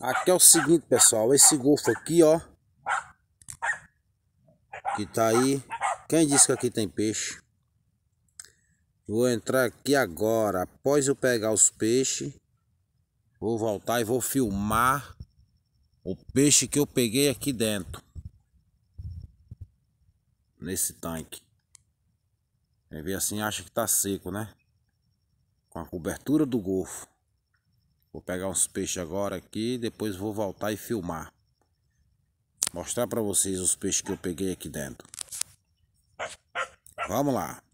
Aqui é o seguinte, pessoal. Esse golfo aqui, ó. Que tá aí. Quem disse que aqui tem peixe? Vou entrar aqui agora. Após eu pegar os peixes. Vou voltar e vou filmar o peixe que eu peguei aqui dentro. Nesse tanque. Quem vê assim acha que tá seco, né? Com a cobertura do golfo. Vou pegar uns peixes agora aqui, depois vou voltar e filmar. Mostrar para vocês os peixes que eu peguei aqui dentro. Vamos lá.